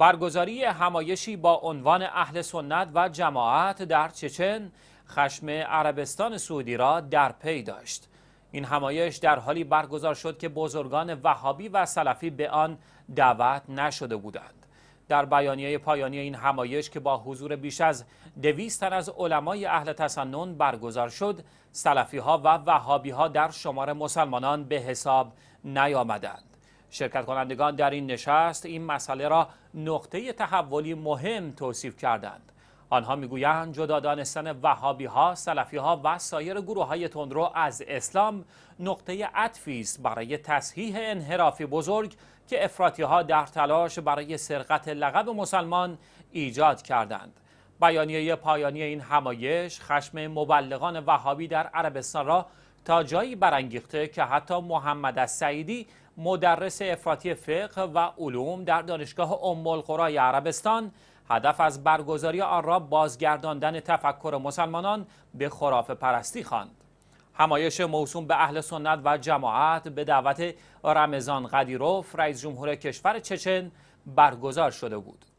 برگزاری همایشی با عنوان اهل سنت و جماعت در چچن خشم عربستان سعودی را در پی داشت این همایش در حالی برگزار شد که بزرگان وهابی و سلفی به آن دعوت نشده بودند در بیانیه پایانی این همایش که با حضور بیش از دویست تن از علمای اهل تسنن برگزار شد سلفی ها و وهابی ها در شمار مسلمانان به حساب نیامدند شرکت کنندگان در این نشست این مسئله را نقطه تحولی مهم توصیف کردند آنها میگویند جدا دانستن وهابی ها، سلفی ها و سایر گروه های تندرو از اسلام نقطه عطفی است برای تصحیح انحرافی بزرگ که افراطی ها در تلاش برای سرقت لقب مسلمان ایجاد کردند. بیانیه پایانی این همایش خشم مبلغان وهابی در عربستان را تا جایی برانگیخته که حتی محمد السعیدی مدرس افراطی فقه و علوم در دانشگاه ام القرای عربستان هدف از برگزاری آن را بازگرداندن تفکر مسلمانان به خراف پرستی خواند. همایش موسوم به اهل سنت و جماعت به دعوت رمضان قدیروف رئیس جمهور کشور چچن برگزار شده بود.